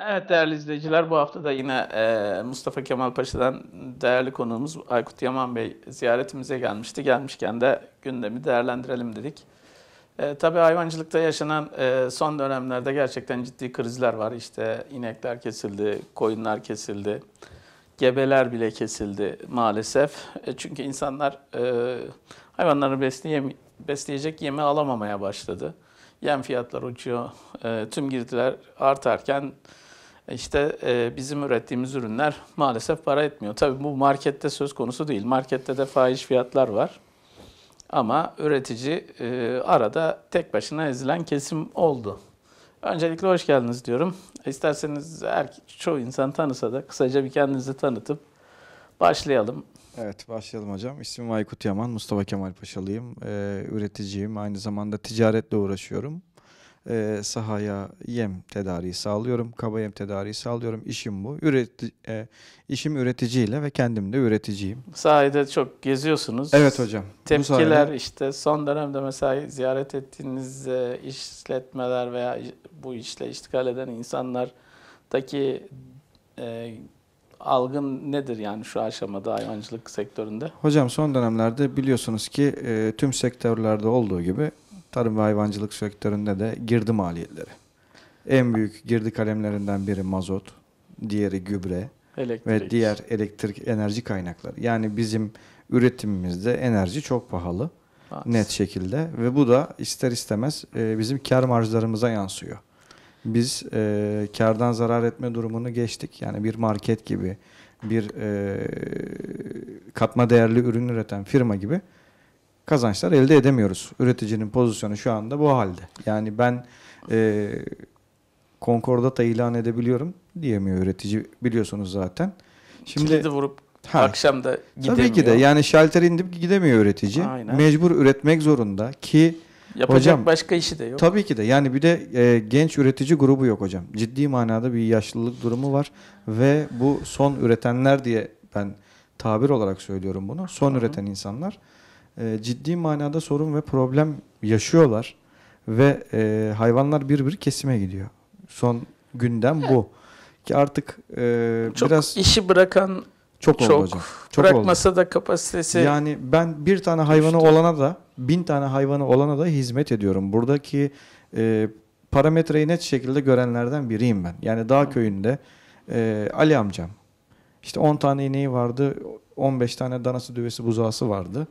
Evet değerli izleyiciler bu hafta da yine e, Mustafa Kemal Paşa'dan değerli konuğumuz Aykut Yaman Bey ziyaretimize gelmişti. Gelmişken de gündemi değerlendirelim dedik. E, tabii hayvancılıkta yaşanan e, son dönemlerde gerçekten ciddi krizler var. İşte inekler kesildi, koyunlar kesildi, gebeler bile kesildi maalesef. E, çünkü insanlar e, hayvanları besleyem besleyecek yemi alamamaya başladı. Yem fiyatları uçuyor, e, tüm girdiler artarken işte e, bizim ürettiğimiz ürünler maalesef para etmiyor. Tabii bu markette söz konusu değil. Markette de faiz fiyatlar var. Ama üretici e, arada tek başına ezilen kesim oldu. Öncelikle hoş geldiniz diyorum. İsterseniz her, çoğu insan tanısa da kısaca bir kendinizi tanıtıp başlayalım. Evet başlayalım hocam. İsmim Aykut Yaman, Mustafa Kemal Paşalıyım. Ee, üreticiyim. Aynı zamanda ticaretle uğraşıyorum e, sahaya yem tedariği sağlıyorum. Kaba yem tedariği sağlıyorum. İşim bu. Üreti, e, işim üreticiyle ve kendim de üreticiyim. Sahide çok geziyorsunuz. Evet hocam. Tepkiler sahide... işte son dönemde mesela ziyaret ettiğiniz e, işletmeler veya bu işle iştigal eden insanlardaki e, algın nedir yani şu aşamada hayvancılık sektöründe? Hocam son dönemlerde biliyorsunuz ki e, tüm sektörlerde olduğu gibi Tarım ve hayvancılık sektöründe de girdi maliyetleri. En büyük girdi kalemlerinden biri mazot, diğeri gübre elektrik. ve diğer elektrik enerji kaynakları. Yani bizim üretimimizde enerji çok pahalı Maalesef. net şekilde ve bu da ister istemez e, bizim kar marjlarımıza yansıyor. Biz e, kardan zarar etme durumunu geçtik. Yani bir market gibi, bir e, katma değerli ürün üreten firma gibi kazançlar elde edemiyoruz. Üreticinin pozisyonu şu anda bu halde. Yani ben e, konkordata ilan edebiliyorum diyemiyor üretici biliyorsunuz zaten. Şimdi Kilidi vurup ha, akşam da gidemiyor. Tabii ki de yani şalter indim gidemiyor üretici. Aynen. Mecbur üretmek zorunda ki Yapacak hocam, başka işi de yok. Tabii ki de. Yani bir de e, genç üretici grubu yok hocam. Ciddi manada bir yaşlılık durumu var ve bu son üretenler diye ben tabir olarak söylüyorum bunu. Son Hı-hı. üreten insanlar e, ciddi manada sorun ve problem yaşıyorlar ve e, hayvanlar bir kesime gidiyor. Son gündem bu ki artık e, çok biraz işi bırakan çok, çok oldu Çok bırakmasa oldu. da kapasitesi yani ben bir tane hayvanı düştü. olana da bin tane hayvanı olana da hizmet ediyorum. Buradaki e, parametreyi net şekilde görenlerden biriyim ben. Yani dağ köyünde e, Ali amcam işte 10 tane ineği vardı 15 tane danası düvesi buzağısı vardı.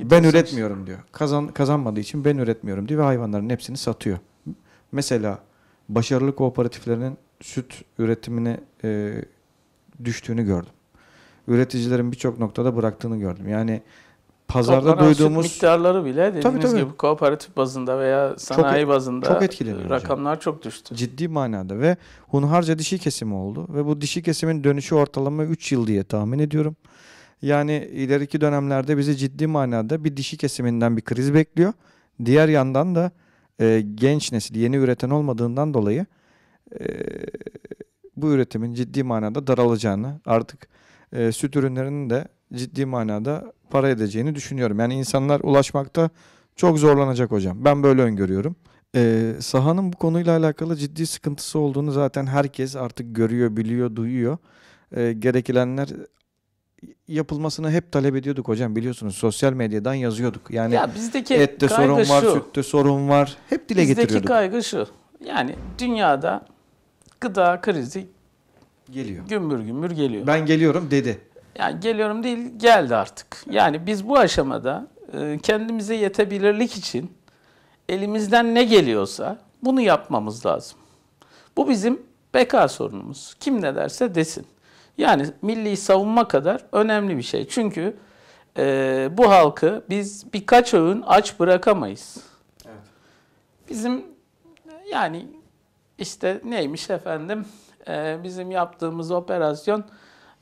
Ben üretmiyorum diyor. Kazan kazanmadığı için ben üretmiyorum diyor ve hayvanların hepsini satıyor. Mesela başarılı kooperatiflerinin süt üretimine e, düştüğünü gördüm. Üreticilerin birçok noktada bıraktığını gördüm. Yani pazarda Toplanan duyduğumuz süt miktarları bile dediğiniz tabii, tabii. gibi kooperatif bazında veya e, sanayi çok, bazında çok rakamlar çok düştü. Ciddi manada ve hunharca dişi kesimi oldu ve bu dişi kesimin dönüşü ortalama 3 yıl diye tahmin ediyorum. Yani ileriki dönemlerde bizi ciddi manada bir dişi kesiminden bir kriz bekliyor. Diğer yandan da e, genç nesil yeni üreten olmadığından dolayı e, bu üretimin ciddi manada daralacağını artık e, süt ürünlerinin de ciddi manada para edeceğini düşünüyorum. Yani insanlar ulaşmakta çok zorlanacak hocam. Ben böyle öngörüyorum. Ee, sahanın bu konuyla alakalı ciddi sıkıntısı olduğunu zaten herkes artık görüyor, biliyor, duyuyor. Ee, gerekilenler yapılmasını hep talep ediyorduk hocam biliyorsunuz sosyal medyadan yazıyorduk. Yani ya bizdeki ette sorun var, şu, sütte sorun var. Hep dile bizdeki getiriyorduk. Bizdeki kaygı şu. Yani dünyada gıda krizi geliyor. Gümbür gümbür geliyor. Ben geliyorum dedi. Yani geliyorum değil, geldi artık. Yani biz bu aşamada e, kendimize yetebilirlik için elimizden ne geliyorsa bunu yapmamız lazım. Bu bizim beka sorunumuz. Kim ne derse desin. Yani milli savunma kadar önemli bir şey. Çünkü e, bu halkı biz birkaç öğün aç bırakamayız. Evet. Bizim yani işte neymiş efendim e, bizim yaptığımız operasyon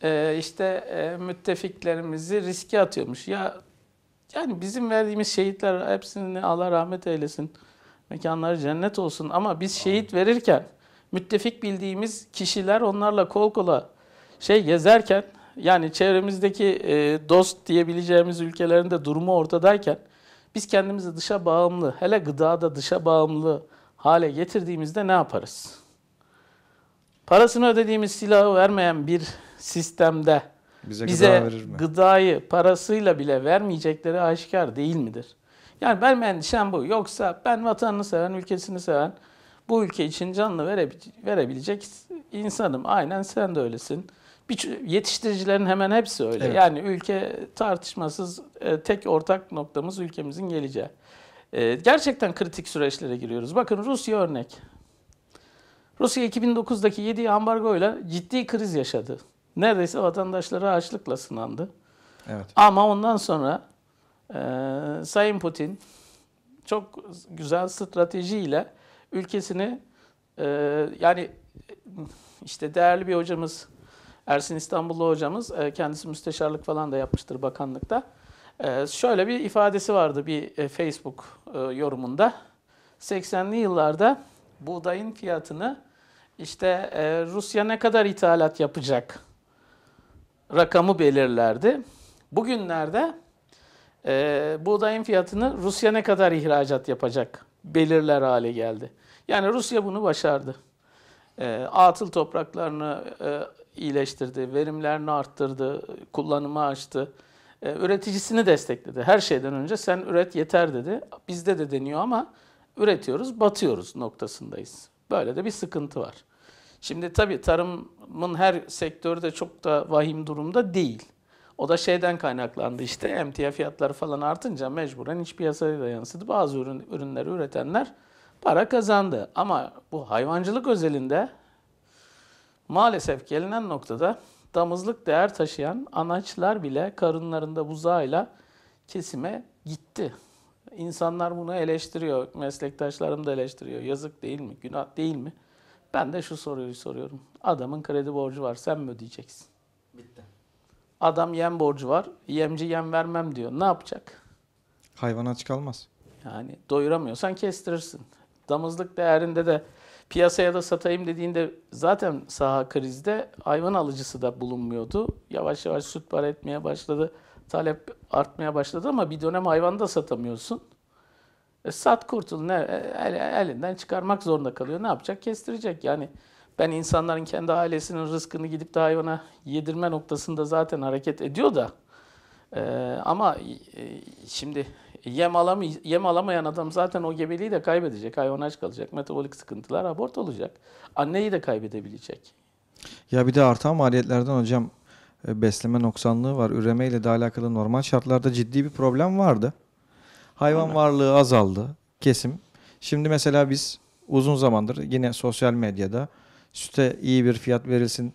e, işte e, müttefiklerimizi riske atıyormuş. Ya yani bizim verdiğimiz şehitler hepsini Allah rahmet eylesin. Mekanları cennet olsun ama biz şehit verirken müttefik bildiğimiz kişiler onlarla kol kola şey gezerken yani çevremizdeki e, dost diyebileceğimiz ülkelerin de durumu ortadayken biz kendimizi dışa bağımlı, hele gıdada dışa bağımlı hale getirdiğimizde ne yaparız? Parasını ödediğimiz silahı vermeyen bir sistemde bize, bize gıda verir mi? gıdayı parasıyla bile vermeyecekleri aşikar değil midir? Yani ben endişem bu. Yoksa ben vatanını seven, ülkesini seven, bu ülke için canını verebilecek insanım. Aynen sen de öylesin. Bir, yetiştiricilerin hemen hepsi öyle. Evet. Yani ülke tartışmasız e, tek ortak noktamız ülkemizin geleceği. E, gerçekten kritik süreçlere giriyoruz. Bakın Rusya örnek. Rusya 2009'daki yediği ambargoyla ciddi kriz yaşadı. Neredeyse vatandaşları açlıkla sınandı. Evet. Ama ondan sonra e, Sayın Putin çok güzel stratejiyle ülkesini e, yani işte değerli bir hocamız Ersin İstanbullu hocamız e, kendisi müsteşarlık falan da yapmıştır bakanlıkta. E, şöyle bir ifadesi vardı bir e, Facebook yorumunda. 80'li yıllarda buğdayın fiyatını işte Rusya ne kadar ithalat yapacak rakamı belirlerdi. Bugünlerde buğdayın fiyatını Rusya ne kadar ihracat yapacak belirler hale geldi. Yani Rusya bunu başardı. atıl topraklarını iyileştirdi, verimlerini arttırdı, kullanımı açtı. E, üreticisini destekledi. Her şeyden önce sen üret yeter dedi. Bizde de deniyor ama üretiyoruz, batıyoruz noktasındayız. Böyle de bir sıkıntı var. Şimdi tabii tarımın her sektörü de çok da vahim durumda değil. O da şeyden kaynaklandı işte emtia fiyatları falan artınca mecburen iç piyasaya da yansıdı. Bazı ürün, ürünleri üretenler para kazandı. Ama bu hayvancılık özelinde Maalesef gelinen noktada damızlık değer taşıyan anaçlar bile karınlarında buzağıyla kesime gitti. İnsanlar bunu eleştiriyor, meslektaşlarım da eleştiriyor. Yazık değil mi, günah değil mi? Ben de şu soruyu soruyorum. Adamın kredi borcu var, sen mi ödeyeceksin? Bitti. Adam yem borcu var, yemci yem vermem diyor. Ne yapacak? Hayvan aç kalmaz. Yani doyuramıyorsan kestirirsin. Damızlık değerinde de piyasaya da satayım dediğinde zaten saha krizde hayvan alıcısı da bulunmuyordu. Yavaş yavaş süt para etmeye başladı. Talep artmaya başladı ama bir dönem hayvanı da satamıyorsun. E, sat kurtul ne e, el, elinden çıkarmak zorunda kalıyor. Ne yapacak? Kestirecek. Yani ben insanların kendi ailesinin rızkını gidip de hayvana yedirme noktasında zaten hareket ediyor da. E, ama e, şimdi yem, alam yem alamayan adam zaten o gebeliği de kaybedecek. Hayvan aç kalacak. Metabolik sıkıntılar abort olacak. Anneyi de kaybedebilecek. Ya bir de artan maliyetlerden hocam e, besleme noksanlığı var. Üreme ile de alakalı normal şartlarda ciddi bir problem vardı. Hayvan Aynen. varlığı azaldı. Kesim. Şimdi mesela biz uzun zamandır yine sosyal medyada süte iyi bir fiyat verilsin,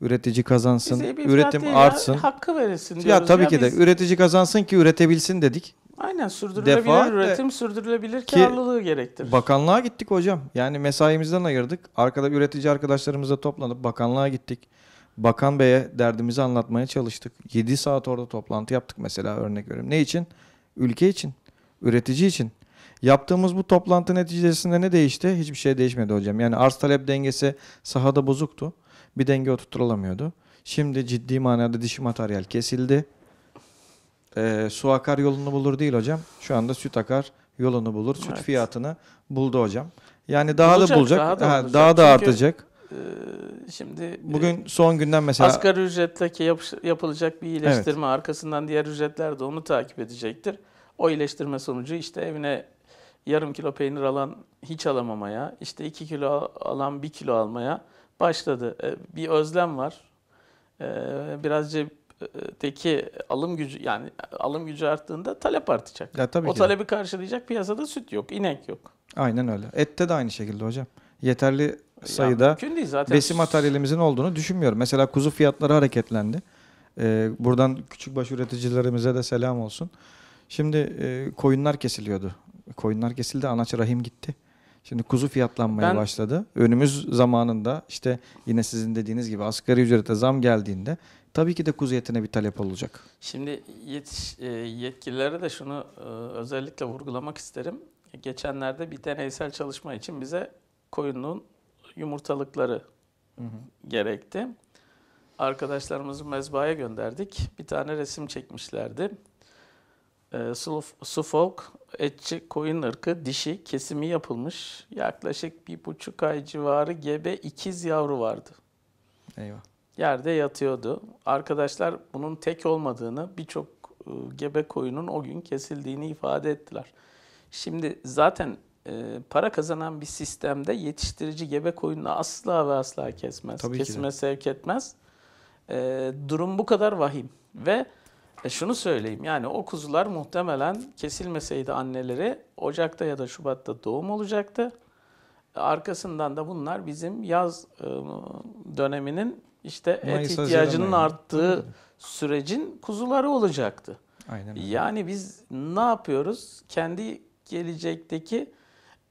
üretici kazansın, üretim ya, artsın. Hakkı verilsin diyoruz. Ya tabii ya ki biz... de üretici kazansın ki üretebilsin dedik. Aynen sürdürülebilir defa üretim de, sürdürülebilir karlılığı gerektirir. Bakanlığa gittik hocam. Yani mesaimizden ayırdık. Arkada üretici arkadaşlarımızla toplanıp bakanlığa gittik. Bakan Bey'e derdimizi anlatmaya çalıştık. 7 saat orada toplantı yaptık mesela örnek veriyorum. Ne için? Ülke için, üretici için. Yaptığımız bu toplantı neticesinde ne değişti? Hiçbir şey değişmedi hocam. Yani arz talep dengesi sahada bozuktu. Bir denge oturtulamıyordu. Şimdi ciddi manada dişi materyal kesildi e, su akar yolunu bulur değil hocam. Şu anda süt akar yolunu bulur. Süt evet. fiyatını buldu hocam. Yani daha bulacak, da bulacak. Daha da, ha, daha da Çünkü, artacak. E, şimdi e, bugün e, son günden mesela asgari ücretteki yap, yapılacak bir iyileştirme evet. arkasından diğer ücretler de onu takip edecektir. O iyileştirme sonucu işte evine yarım kilo peynir alan hiç alamamaya, işte iki kilo alan bir kilo almaya başladı. E, bir özlem var. E, biraz cep, teki alım gücü yani alım gücü arttığında talep artacak. Ya, tabii o ki talebi de. karşılayacak piyasada süt yok, inek yok. Aynen öyle. Ette de aynı şekilde hocam. Yeterli sayıda ya, zaten. besin materyalimizin olduğunu düşünmüyorum. Mesela kuzu fiyatları hareketlendi. Ee, buradan baş üreticilerimize de selam olsun. Şimdi e, koyunlar kesiliyordu. Koyunlar kesildi, anaç rahim gitti. Şimdi kuzu fiyatlanmaya ben, başladı. Önümüz zamanında işte yine sizin dediğiniz gibi asgari ücrete zam geldiğinde tabii ki de kuzu etine bir talep olacak. Şimdi yetiş, e, yetkililere de şunu e, özellikle vurgulamak isterim. Geçenlerde bir deneysel çalışma için bize koyunluğun yumurtalıkları hı hı. gerekti. Arkadaşlarımızı mezbaya gönderdik. Bir tane resim çekmişlerdi. E, ee, Suffolk etçi koyun ırkı dişi kesimi yapılmış. Yaklaşık bir buçuk ay civarı gebe ikiz yavru vardı. Eyvah. Yerde yatıyordu. Arkadaşlar bunun tek olmadığını birçok e, gebe koyunun o gün kesildiğini ifade ettiler. Şimdi zaten e, para kazanan bir sistemde yetiştirici gebe koyununu asla ve asla kesmez. Tabii Kesime sevk etmez. E, durum bu kadar vahim ve e şunu söyleyeyim yani o kuzular muhtemelen kesilmeseydi anneleri Ocak'ta ya da Şubat'ta doğum olacaktı. E, arkasından da bunlar bizim yaz e, döneminin işte Mayıs, et ihtiyacının Haziran arttığı yani. sürecin kuzuları olacaktı. Aynen. Yani biz ne yapıyoruz? Kendi gelecekteki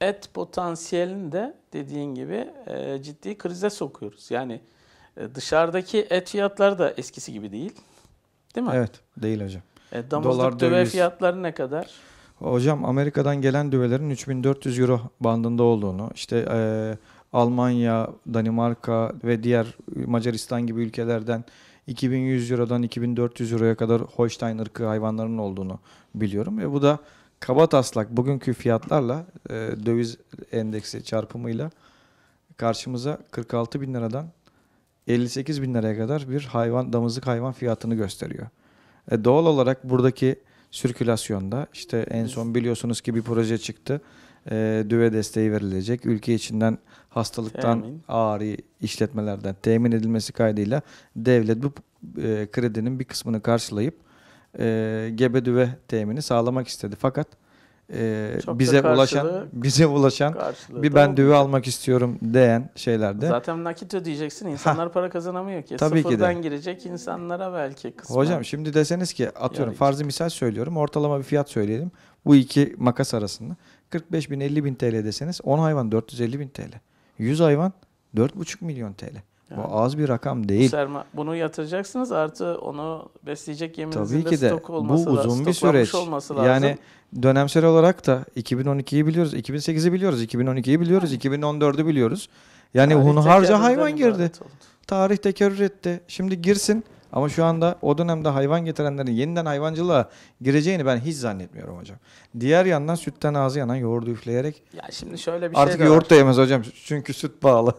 et potansiyelini de dediğin gibi e, ciddi krize sokuyoruz. Yani dışarıdaki et fiyatları da eskisi gibi değil değil mi? Evet değil hocam. E, Dolar düve döviz. fiyatları ne kadar? Hocam Amerika'dan gelen düvelerin 3400 euro bandında olduğunu işte e, Almanya, Danimarka ve diğer Macaristan gibi ülkelerden 2100 Euro'dan 2400 Euro'ya kadar Holstein ırkı hayvanlarının olduğunu biliyorum. Ve bu da kaba taslak bugünkü fiyatlarla e, döviz endeksi çarpımıyla karşımıza 46 bin liradan 58 bin liraya kadar bir hayvan damızlık hayvan fiyatını gösteriyor. E doğal olarak buradaki sirkülasyonda işte en son biliyorsunuz ki bir proje çıktı. E, düve desteği verilecek. Ülke içinden hastalıktan temin. ağrı işletmelerden temin edilmesi kaydıyla devlet bu e, kredinin bir kısmını karşılayıp e, gebe düve temini sağlamak istedi. Fakat e, bize karşılığı, ulaşan bize ulaşan bir ben düve almak istiyorum diyen şeylerde. Zaten nakit ödeyeceksin. İnsanlar ha. para kazanamıyor ki. Tabii Sıfırdan ki de. girecek insanlara belki kısmen. Hocam şimdi deseniz ki atıyorum yani farzı misal söylüyorum. Ortalama bir fiyat söyleyelim. Bu iki makas arasında. 45 bin 50 bin TL deseniz 10 hayvan 450 bin TL. 100 hayvan 4,5 milyon TL. Yani, Bu az bir rakam değil. Serma, bunu yatıracaksınız artı onu besleyecek yeminizin Tabii ki de, stok olması bu uzun bir süreç. Olması lazım. Yani dönemsel olarak da 2012'yi biliyoruz, 2008'i biliyoruz, 2012'yi biliyoruz, 2014'ü biliyoruz. Yani Tarih hunharca hayvan girdi. Tarih tekerrür etti. Şimdi girsin ama şu anda o dönemde hayvan getirenlerin yeniden hayvancılığa gireceğini ben hiç zannetmiyorum hocam. Diğer yandan sütten ağzı yanan yoğurdu üfleyerek ya şimdi şöyle bir şey artık şey de yoğurt da yemez hocam çünkü süt pahalı.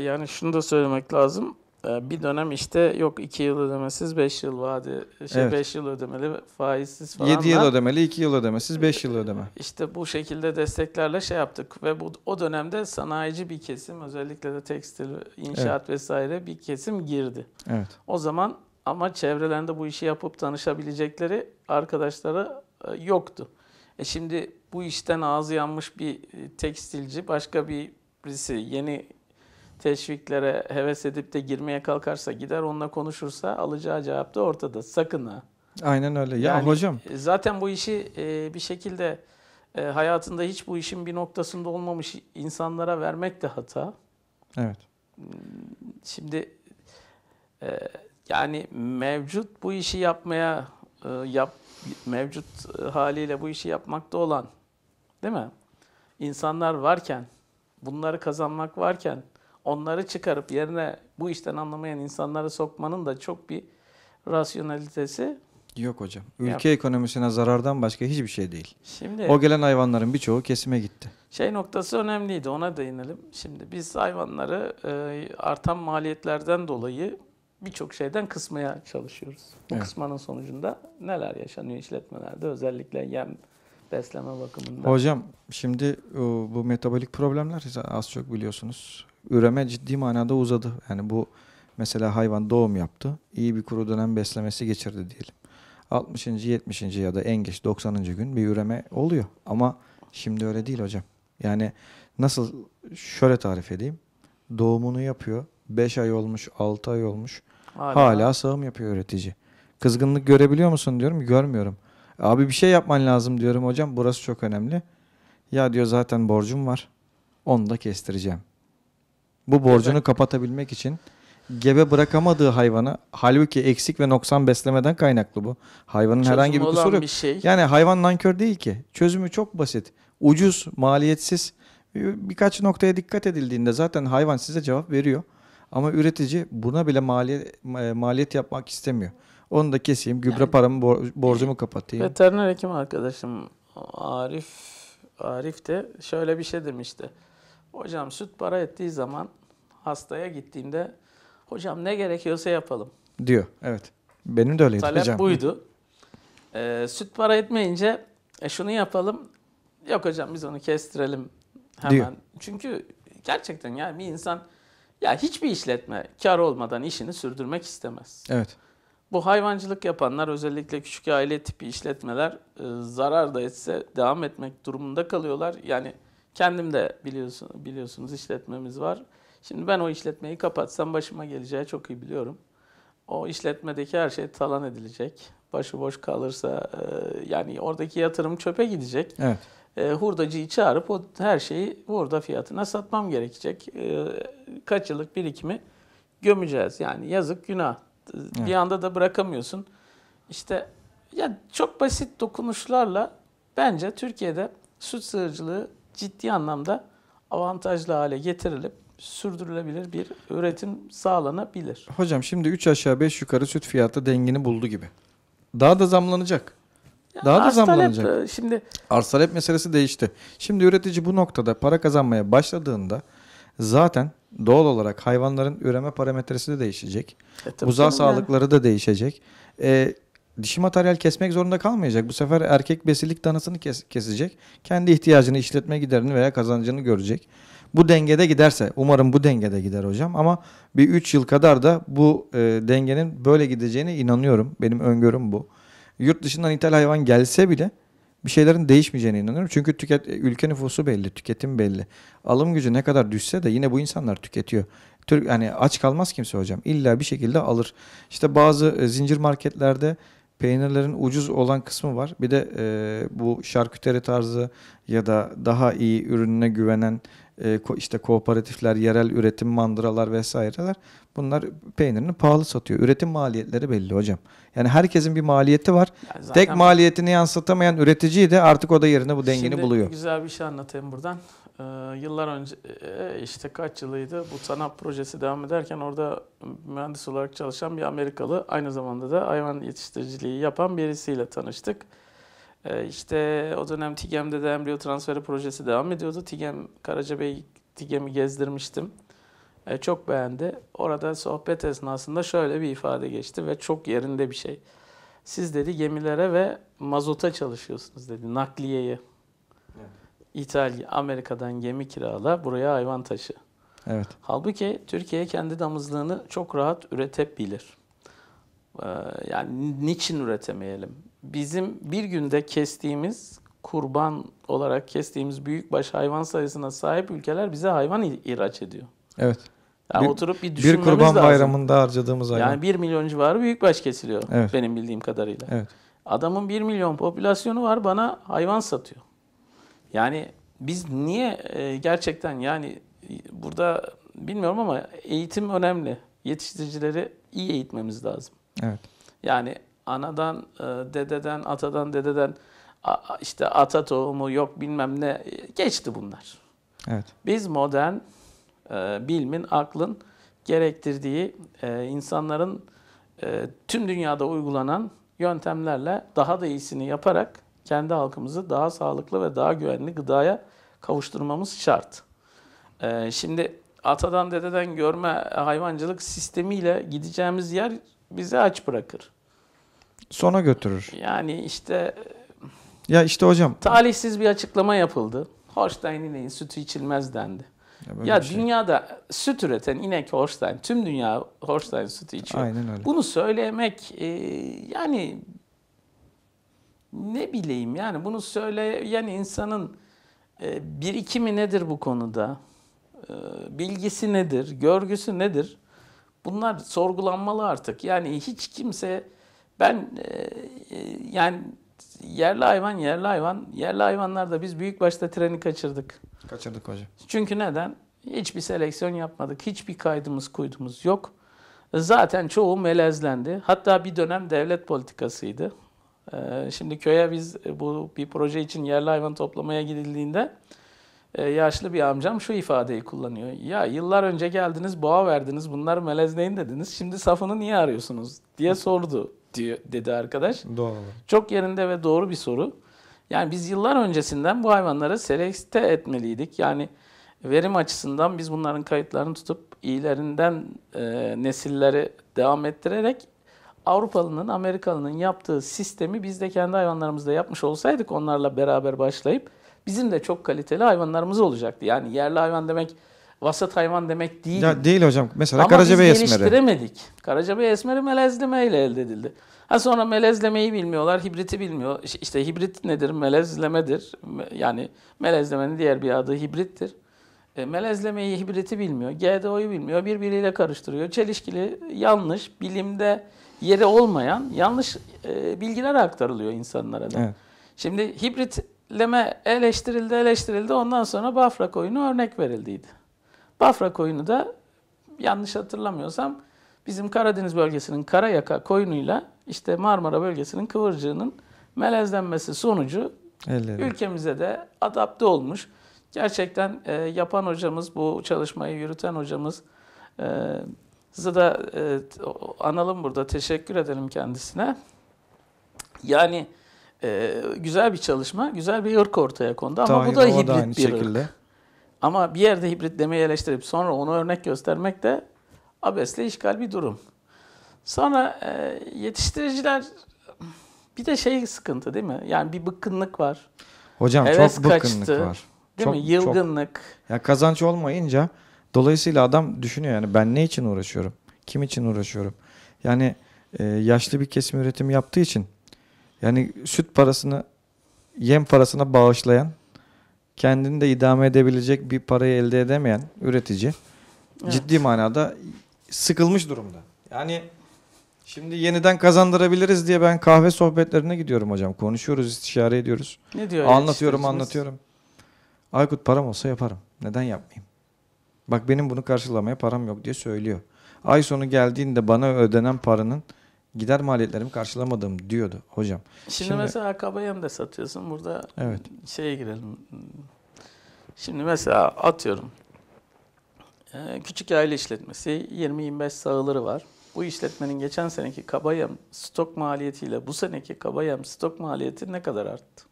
yani şunu da söylemek lazım. Ee, bir dönem işte yok 2 yıl ödemesiz 5 yıl vade şey 5 evet. yıl ödemeli faizsiz falan. 7 yıl ödemeli 2 yıl ödemesiz 5 yıl ödeme. İşte bu şekilde desteklerle şey yaptık ve bu o dönemde sanayici bir kesim özellikle de tekstil, inşaat evet. vesaire bir kesim girdi. Evet. O zaman ama çevrelerinde bu işi yapıp tanışabilecekleri arkadaşları e, yoktu. E şimdi bu işten ağzı yanmış bir e, tekstilci başka birisi yeni teşviklere heves edip de girmeye kalkarsa gider onunla konuşursa alacağı cevap da ortada. Sakın ha. Aynen öyle. Ya yani, hocam. E, zaten bu işi e, bir şekilde e, hayatında hiç bu işin bir noktasında olmamış insanlara vermek de hata. Evet. Hmm, şimdi e, yani mevcut bu işi yapmaya e, yap mevcut haliyle bu işi yapmakta olan değil mi? İnsanlar varken bunları kazanmak varken onları çıkarıp yerine bu işten anlamayan insanları sokmanın da çok bir rasyonalitesi Yok hocam. Ülke Yap. ekonomisine zarardan başka hiçbir şey değil. Şimdi o gelen hayvanların birçoğu kesime gitti. Şey noktası önemliydi. Ona değinelim. Şimdi biz hayvanları e, artan maliyetlerden dolayı birçok şeyden kısmaya çalışıyoruz. Bu evet. kısmanın sonucunda neler yaşanıyor işletmelerde özellikle yem besleme bakımında. Hocam şimdi e, bu metabolik problemler az çok biliyorsunuz üreme ciddi manada uzadı. Yani bu mesela hayvan doğum yaptı. iyi bir kuru dönem beslemesi geçirdi diyelim. 60. 70. ya da en geç 90. gün bir üreme oluyor. Ama şimdi öyle değil hocam. Yani nasıl şöyle tarif edeyim. Doğumunu yapıyor. 5 ay olmuş, 6 ay olmuş. Hala. Hala sağım yapıyor üretici. Kızgınlık görebiliyor musun diyorum. Görmüyorum. Abi bir şey yapman lazım diyorum hocam. Burası çok önemli. Ya diyor zaten borcum var. Onu da kestireceğim. Bu borcunu evet. kapatabilmek için gebe bırakamadığı hayvana halbuki eksik ve noksan beslemeden kaynaklı bu. Hayvanın Çözüm herhangi bir kusuru yok. şey. Yani hayvan nankör değil ki. Çözümü çok basit. Ucuz, maliyetsiz. Ee, birkaç noktaya dikkat edildiğinde zaten hayvan size cevap veriyor. Ama üretici buna bile maliyet, e, maliyet yapmak istemiyor. Onu da keseyim, gübre yani, paramı, borcumu kapatayım. Veteriner hekim arkadaşım Arif Arif de şöyle bir şey demişti Hocam süt para ettiği zaman hastaya gittiğimde hocam ne gerekiyorsa yapalım. Diyor evet. Benim de öyleydi Talep hocam. buydu. Ee, süt para etmeyince e, şunu yapalım. Yok hocam biz onu kestirelim hemen. Diyor. Çünkü gerçekten yani bir insan ya hiçbir işletme kar olmadan işini sürdürmek istemez. Evet. Bu hayvancılık yapanlar özellikle küçük aile tipi işletmeler e, zarar da etse devam etmek durumunda kalıyorlar. Yani Kendim de biliyorsunuz, biliyorsunuz işletmemiz var. Şimdi ben o işletmeyi kapatsam başıma geleceği çok iyi biliyorum. O işletmedeki her şey talan edilecek. Başıboş kalırsa e, yani oradaki yatırım çöpe gidecek. Evet. E, hurdacıyı çağırıp o her şeyi hurda fiyatına satmam gerekecek. E, kaç yıllık birikimi gömeceğiz. Yani yazık günah. Evet. Bir anda da bırakamıyorsun. İşte ya çok basit dokunuşlarla bence Türkiye'de süt sığırcılığı ciddi anlamda avantajlı hale getirilip sürdürülebilir bir üretim sağlanabilir. Hocam şimdi 3 aşağı 5 yukarı süt fiyatı dengini buldu gibi. Daha da zamlanacak. Yani Daha da zamlanacak. Talep, şimdi arz talep meselesi değişti. Şimdi üretici bu noktada para kazanmaya başladığında zaten doğal olarak hayvanların üreme parametresi de değişecek. E, Buzağı sağlıkları yani. da değişecek. E, dişi materyal kesmek zorunda kalmayacak. Bu sefer erkek besilik danasını kes, kesecek. Kendi ihtiyacını, işletme giderini veya kazancını görecek. Bu dengede giderse, umarım bu dengede gider hocam ama bir 3 yıl kadar da bu e, dengenin böyle gideceğine inanıyorum. Benim öngörüm bu. Yurt dışından ithal hayvan gelse bile bir şeylerin değişmeyeceğine inanıyorum. Çünkü tüket, e, ülke nüfusu belli, tüketim belli. Alım gücü ne kadar düşse de yine bu insanlar tüketiyor. Türk yani aç kalmaz kimse hocam. İlla bir şekilde alır. İşte bazı e, zincir marketlerde peynirlerin ucuz olan kısmı var. Bir de e, bu şarküteri tarzı ya da daha iyi ürününe güvenen e, işte kooperatifler, yerel üretim mandıralar vesaireler bunlar peynirini pahalı satıyor. Üretim maliyetleri belli hocam. Yani herkesin bir maliyeti var. Yani Tek maliyetini yansıtamayan üreticiyi de artık o da yerine bu dengini Şimdi buluyor. güzel bir şey anlatayım buradan e, yıllar önce e, işte kaç yılıydı bu TANAP projesi devam ederken orada mühendis olarak çalışan bir Amerikalı aynı zamanda da hayvan yetiştiriciliği yapan birisiyle tanıştık. E, işte o dönem TİGEM'de de embriyo transferi projesi devam ediyordu. TİGEM Karacabey TİGEM'i gezdirmiştim. E, çok beğendi. Orada sohbet esnasında şöyle bir ifade geçti ve çok yerinde bir şey. Siz dedi gemilere ve mazota çalışıyorsunuz dedi, nakliyeye. İtalya, Amerika'dan gemi kirala, buraya hayvan taşı. Evet. Halbuki Türkiye kendi damızlığını çok rahat üretebilir. Ee, yani niçin üretemeyelim? Bizim bir günde kestiğimiz kurban olarak kestiğimiz büyük baş hayvan sayısına sahip ülkeler bize hayvan ihraç ediyor. Evet. Yani bir, oturup bir düşünmemiz lazım. Bir kurban lazım. bayramında harcadığımız hayvan. Yani 1 milyon civarı baş kesiliyor evet. benim bildiğim kadarıyla. Evet. Adamın 1 milyon popülasyonu var bana hayvan satıyor. Yani biz niye e, gerçekten yani e, burada bilmiyorum ama eğitim önemli. Yetiştiricileri iyi eğitmemiz lazım. Evet. Yani anadan, e, dededen, atadan, dededen a, işte ata tohumu yok bilmem ne e, geçti bunlar. Evet. Biz modern e, bilimin, aklın gerektirdiği e, insanların e, tüm dünyada uygulanan yöntemlerle daha da iyisini yaparak kendi halkımızı daha sağlıklı ve daha güvenli gıdaya kavuşturmamız şart. Ee, şimdi atadan dededen görme hayvancılık sistemiyle gideceğimiz yer bizi aç bırakır. Sona götürür. Yani işte... Ya işte hocam... Talihsiz bir açıklama yapıldı. Holstein ineğin sütü içilmez dendi. Ya, ya şey. dünyada şey. süt üreten inek Holstein, tüm dünya Holstein sütü içiyor. Aynen öyle. Bunu söylemek e, yani ne bileyim yani bunu söyleyen insanın e, birikimi nedir bu konuda? E, bilgisi nedir? Görgüsü nedir? Bunlar sorgulanmalı artık. Yani hiç kimse ben e, e, yani yerli hayvan yerli hayvan yerli hayvanlarda biz büyük başta treni kaçırdık. Kaçırdık hocam. Çünkü neden? Hiçbir seleksiyon yapmadık. Hiçbir kaydımız kuydumuz yok. Zaten çoğu melezlendi. Hatta bir dönem devlet politikasıydı. Ee, şimdi köye biz e, bu bir proje için yerli hayvan toplamaya gidildiğinde e, yaşlı bir amcam şu ifadeyi kullanıyor. Ya yıllar önce geldiniz boğa verdiniz bunlar melezneyin dediniz şimdi safını niye arıyorsunuz diye sordu diyor, dedi arkadaş. Doğru. Çok yerinde ve doğru bir soru. Yani biz yıllar öncesinden bu hayvanları selekte etmeliydik. Yani verim açısından biz bunların kayıtlarını tutup iyilerinden e, nesilleri devam ettirerek Avrupalının, Amerikalının yaptığı sistemi biz de kendi hayvanlarımızda yapmış olsaydık onlarla beraber başlayıp bizim de çok kaliteli hayvanlarımız olacaktı. Yani yerli hayvan demek vasat hayvan demek değil. Ya değil hocam. Mesela Karacabey esmeri. Ama biz geliştiremedik. Karacabey esmeri melezleme ile elde edildi. Ha sonra melezlemeyi bilmiyorlar, hibriti bilmiyor. İşte hibrit nedir? Melezlemedir. Yani melezlemenin diğer bir adı hibrittir. E, melezlemeyi, hibriti bilmiyor. GDO'yu bilmiyor. Birbiriyle karıştırıyor. Çelişkili, yanlış, bilimde yeri olmayan yanlış e, bilgiler aktarılıyor insanlara da. Evet. Şimdi hibritleme eleştirildi eleştirildi ondan sonra Bafra koyunu örnek verildiydi. Bafra koyunu da yanlış hatırlamıyorsam bizim Karadeniz bölgesinin Karayaka koyunuyla işte Marmara bölgesinin kıvırcığının melezlenmesi sonucu Elleri. ülkemize de adapte olmuş. Gerçekten e, yapan hocamız, bu çalışmayı yürüten hocamız e, Size de e, analım burada. Teşekkür edelim kendisine. Yani e, güzel bir çalışma, güzel bir ırk ortaya kondu ama Dahi, bu da hibrit da bir şekilde. ırk. Ama bir yerde hibrit hibritlemeyi eleştirip sonra onu örnek göstermek de abesle işgal bir durum. Sonra e, yetiştiriciler bir de şey sıkıntı değil mi? Yani bir bıkkınlık var. Hocam Heves çok bıkkınlık kaçtı, var. Değil çok, mi? Yılgınlık. Çok. Ya kazanç olmayınca Dolayısıyla adam düşünüyor yani ben ne için uğraşıyorum? Kim için uğraşıyorum? Yani e, yaşlı bir kesim üretim yaptığı için yani süt parasını yem parasına bağışlayan kendini de idame edebilecek bir parayı elde edemeyen üretici evet. ciddi manada sıkılmış durumda. Yani şimdi yeniden kazandırabiliriz diye ben kahve sohbetlerine gidiyorum hocam. Konuşuyoruz, istişare ediyoruz. Ne diyor? Anlatıyorum, anlatıyorum. Aykut param olsa yaparım. Neden yapmayayım? Bak benim bunu karşılamaya param yok diye söylüyor. Ay sonu geldiğinde bana ödenen paranın gider maliyetlerimi karşılamadım diyordu hocam. Şimdi, Şimdi mesela akabayem da satıyorsun. Burada evet. şeye girelim. Şimdi mesela atıyorum. E, küçük aile işletmesi 20-25 sağları var. Bu işletmenin geçen seneki kabayam stok maliyetiyle bu seneki kabayam stok maliyeti ne kadar arttı?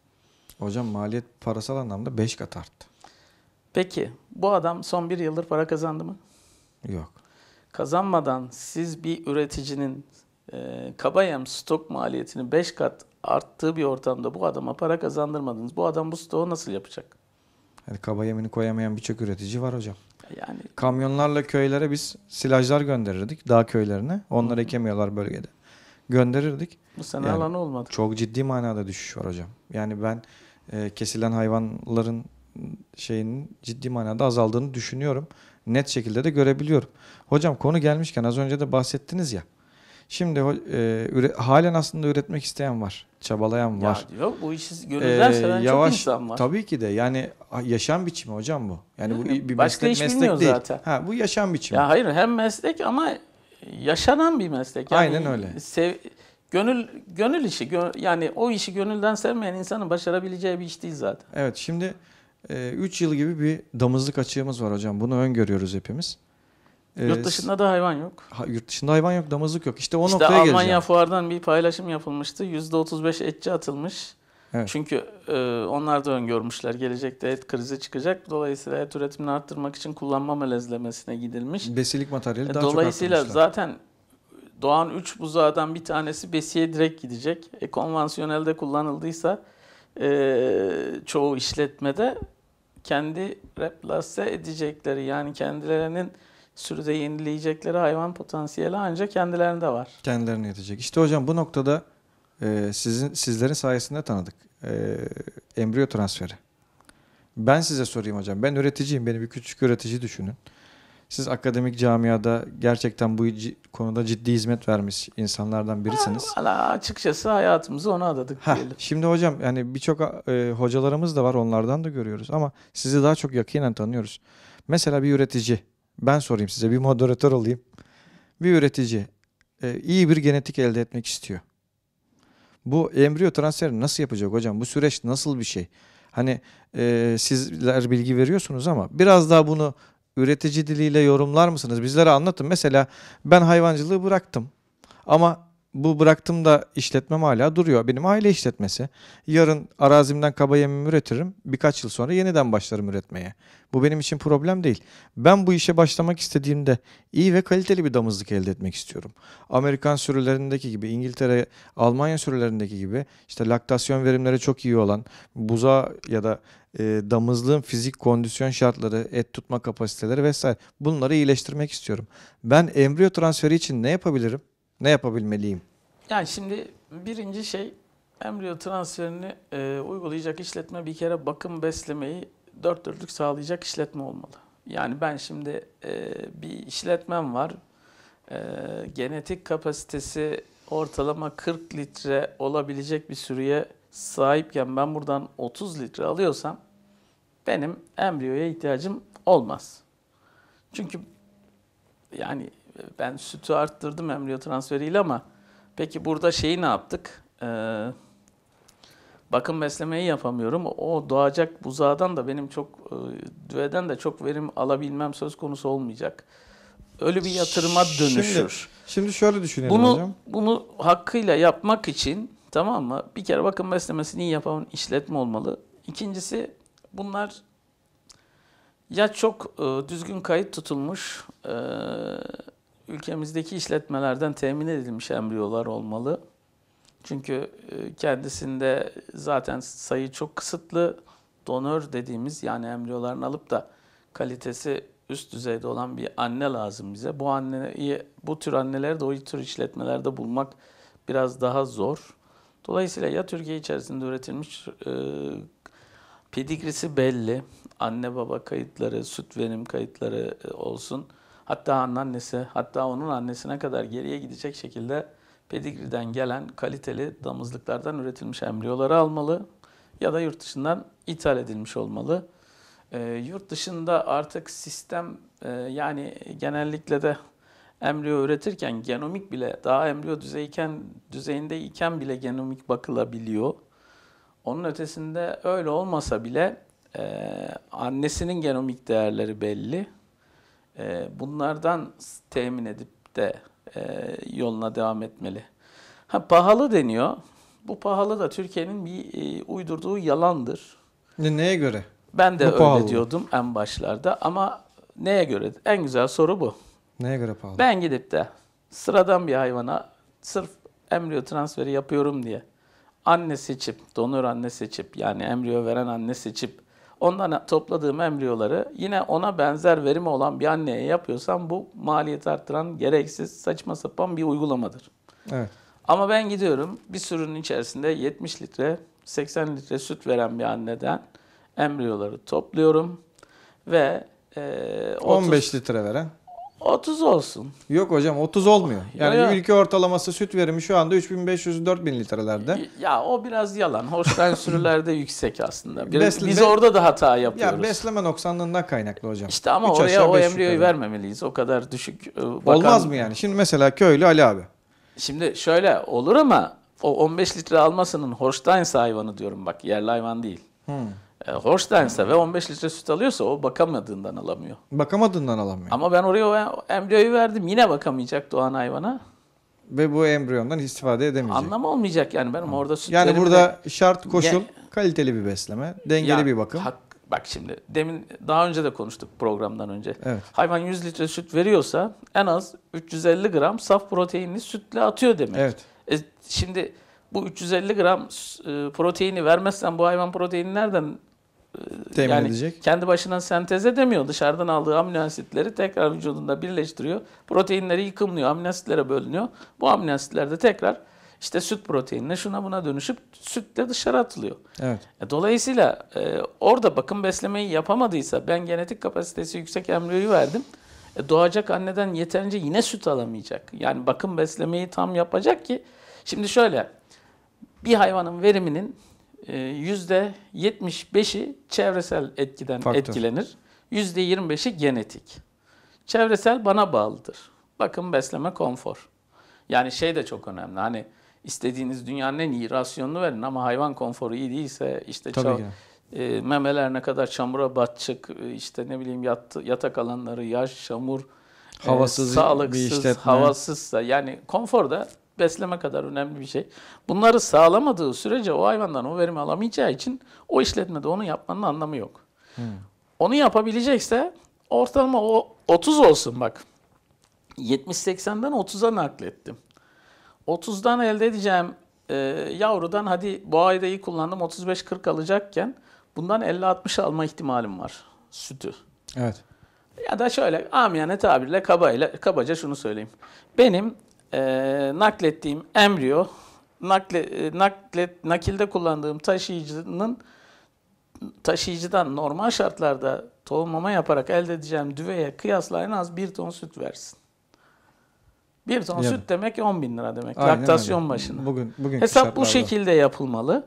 Hocam maliyet parasal anlamda 5 kat arttı. Peki bu adam son bir yıldır para kazandı mı? Yok. Kazanmadan siz bir üreticinin e, kabayem stok maliyetini 5 kat arttığı bir ortamda bu adama para kazandırmadınız. Bu adam bu stoğu nasıl yapacak? Yani kabayemini koyamayan birçok üretici var hocam. Yani kamyonlarla köylere biz silajlar gönderirdik dağ köylerine. Onlar Hı. ekemiyorlar bölgede. Gönderirdik. Bu sene yani alan olmadı. Çok ciddi manada düşüş var hocam. Yani ben e, kesilen hayvanların şeyinin ciddi manada azaldığını düşünüyorum. Net şekilde de görebiliyorum. Hocam konu gelmişken az önce de bahsettiniz ya. Şimdi e, halen aslında üretmek isteyen var, çabalayan var. Ya yok bu işi gönülden e, ee, yavaş, çok insan var. Tabii ki de yani yaşam biçimi hocam bu. Yani bu bir Başka meslek, iş meslek değil. zaten. Ha, bu yaşam biçimi. Ya hayır hem meslek ama yaşanan bir meslek. Yani Aynen öyle. Sev, gönül gönül işi gönül, yani o işi gönülden sevmeyen insanın başarabileceği bir iş değil zaten. Evet şimdi 3 ee, yıl gibi bir damızlık açığımız var hocam. Bunu öngörüyoruz hepimiz. Ee, yurt dışında da hayvan yok. Ha, yurt dışında hayvan yok, damızlık yok. İşte o işte noktaya Almanya geleceğim. Almanya fuardan bir paylaşım yapılmıştı. %35 etçi atılmış. Evet. Çünkü e, onlar da öngörmüşler gelecekte et krizi çıkacak. Dolayısıyla et üretimini arttırmak için kullanma melezlemesine gidilmiş. Besilik materyali e, daha Dolayısıyla çok zaten doğan 3 buzağdan bir tanesi besiye direkt gidecek. E, konvansiyonelde kullanıldıysa e, çoğu işletmede kendi replase edecekleri yani kendilerinin sürüde yenileyecekleri hayvan potansiyeli ancak kendilerinde var. Kendilerine yetecek. İşte hocam bu noktada e, sizin sizlerin sayesinde tanıdık e, embriyo transferi. Ben size sorayım hocam. Ben üreticiyim. Beni bir küçük üretici düşünün. Siz akademik camiada gerçekten bu konuda ciddi hizmet vermiş insanlardan birisiniz. Valla açıkçası hayatımızı ona adadık Heh, diyelim. Şimdi hocam yani birçok e, hocalarımız da var onlardan da görüyoruz ama sizi daha çok yakinen tanıyoruz. Mesela bir üretici ben sorayım size bir moderatör olayım. Bir üretici e, iyi bir genetik elde etmek istiyor. Bu embriyo transferi nasıl yapacak hocam? Bu süreç nasıl bir şey? Hani e, sizler bilgi veriyorsunuz ama biraz daha bunu üretici diliyle yorumlar mısınız? Bizlere anlatın. Mesela ben hayvancılığı bıraktım ama bu bıraktım da işletmem hala duruyor. Benim aile işletmesi. Yarın arazimden kaba yemimi üretirim. Birkaç yıl sonra yeniden başlarım üretmeye. Bu benim için problem değil. Ben bu işe başlamak istediğimde iyi ve kaliteli bir damızlık elde etmek istiyorum. Amerikan sürülerindeki gibi, İngiltere, Almanya sürülerindeki gibi işte laktasyon verimleri çok iyi olan, buza ya da e, damızlığın fizik kondisyon şartları, et tutma kapasiteleri vesaire bunları iyileştirmek istiyorum. Ben embriyo transferi için ne yapabilirim? Ne yapabilmeliyim? Yani şimdi birinci şey embriyo transferini e, uygulayacak işletme bir kere bakım beslemeyi dört dörtlük sağlayacak işletme olmalı. Yani ben şimdi e, bir işletmem var. E, genetik kapasitesi ortalama 40 litre olabilecek bir sürüye sahipken ben buradan 30 litre alıyorsam benim embriyoya ihtiyacım olmaz. Çünkü yani ben sütü arttırdım embriyo transferiyle ama peki burada şeyi ne yaptık? Ee, bakım beslemeyi yapamıyorum. O doğacak buzağdan da benim çok e, düveden de çok verim alabilmem söz konusu olmayacak. Öyle bir yatırıma dönüşür. Şimdi, şimdi şöyle düşünelim bunu, hocam. Bunu hakkıyla yapmak için tamam mı? Bir kere bakım beslemesini iyi yapan işletme olmalı. İkincisi bunlar ya çok e, düzgün kayıt tutulmuş e, ülkemizdeki işletmelerden temin edilmiş embriyolar olmalı. Çünkü e, kendisinde zaten sayı çok kısıtlı. Donör dediğimiz yani embriyolarını alıp da kalitesi üst düzeyde olan bir anne lazım bize. Bu anneyi bu tür anneleri de o tür işletmelerde bulmak biraz daha zor. Dolayısıyla ya Türkiye içerisinde üretilmiş e, pedigrisi belli, anne baba kayıtları, süt verim kayıtları e, olsun hatta anneannesi, hatta onun annesine kadar geriye gidecek şekilde pedigriden gelen kaliteli damızlıklardan üretilmiş embriyoları almalı ya da yurt dışından ithal edilmiş olmalı. E, yurt dışında artık sistem e, yani genellikle de embriyo üretirken genomik bile daha embriyo düzeyken düzeyinde iken bile genomik bakılabiliyor. Onun ötesinde öyle olmasa bile e, annesinin genomik değerleri belli e, bunlardan temin edip de e, yoluna devam etmeli. Ha pahalı deniyor. Bu pahalı da Türkiye'nin bir e, uydurduğu yalandır. Ne, neye göre? Ben de bu öyle pahalı. diyordum en başlarda ama neye göre? En güzel soru bu. Neye göre pahalı? Ben gidip de sıradan bir hayvana sırf embriyo transferi yapıyorum diye anne seçip, donör anne seçip yani embriyo veren anne seçip Ondan topladığım embriyoları yine ona benzer verimi olan bir anneye yapıyorsam bu maliyet arttıran gereksiz saçma sapan bir uygulamadır. Evet. Ama ben gidiyorum bir sürünün içerisinde 70 litre 80 litre süt veren bir anneden embriyoları topluyorum ve e, 30, 15 litre veren 30 olsun. Yok hocam 30 olmuyor. Yani ya, ülke ortalaması süt verimi şu anda 3500-4000 litrelerde. Ya o biraz yalan. Holstein sürülerde yüksek aslında. Biraz, Besle, biz orada da hata yapıyoruz. Ya besleme noksanlığından kaynaklı hocam. İşte ama Üç oraya o embriyoyu vermemeliyiz. O kadar düşük. E, bakan... Olmaz mı yani? Şimdi mesela köylü Ali abi. Şimdi şöyle olur ama o 15 litre almasının Holstein hayvanı diyorum bak yerli hayvan değil. Hmm e, Holstein'se ve 15 litre süt alıyorsa o bakamadığından alamıyor. Bakamadığından alamıyor. Ama ben oraya o embriyoyu verdim. Yine bakamayacak doğan hayvana. Ve bu embriyondan istifade edemeyecek. Anlam olmayacak yani benim Anladım. orada sütlerimde... Yani burada şart koşul Ge- kaliteli bir besleme, dengeli yani, bir bakım. Hak, bak şimdi demin daha önce de konuştuk programdan önce. Evet. Hayvan 100 litre süt veriyorsa en az 350 gram saf proteinli sütle atıyor demek. Evet. E, şimdi bu 350 gram e, proteini vermezsen bu hayvan proteini nereden ee, Temin yani edecek. Kendi başına sentez edemiyor. Dışarıdan aldığı amino asitleri tekrar vücudunda birleştiriyor. Proteinleri yıkımlıyor. Amino asitlere bölünüyor. Bu amino asitler de tekrar işte süt proteinine şuna buna dönüşüp sütle dışarı atılıyor. Evet. E, dolayısıyla e, orada bakım beslemeyi yapamadıysa ben genetik kapasitesi yüksek embriyoyu verdim. E, doğacak anneden yeterince yine süt alamayacak. Yani bakım beslemeyi tam yapacak ki. Şimdi şöyle bir hayvanın veriminin %75'i e, çevresel etkiden Faktör. etkilenir. %25'i genetik. Çevresel bana bağlıdır. Bakın besleme, konfor. Yani şey de çok önemli. Hani istediğiniz dünyanın en iyi rasyonunu verin ama hayvan konforu iyi değilse işte Tabii ki. E, memeler ne kadar çamura batacak, e, işte ne bileyim yat, yatak alanları, yaş, çamur, e, havasız, e, sağlıksız, bir işletme. havasızsa yani konfor da besleme kadar önemli bir şey. Bunları sağlamadığı sürece o hayvandan o verimi alamayacağı için o işletmede onu yapmanın anlamı yok. Hmm. Onu yapabilecekse ortalama o 30 olsun bak. 70-80'den 30'a naklettim. 30'dan elde edeceğim e, yavrudan hadi bu ayda iyi kullandım 35-40 alacakken bundan 50-60 alma ihtimalim var sütü. Evet. Ya da şöyle amiyane tabirle kabayla, kabaca şunu söyleyeyim. Benim e, naklettiğim embriyo, nakle, e, naklet, nakilde kullandığım taşıyıcının taşıyıcıdan normal şartlarda tohumlama yaparak elde edeceğim düveye kıyasla en az bir ton süt versin. Bir ton yani. süt demek 10 bin lira demek. Aynen Laktasyon öyle. başına. Bugün, bugün Hesap bu şekilde yapılmalı.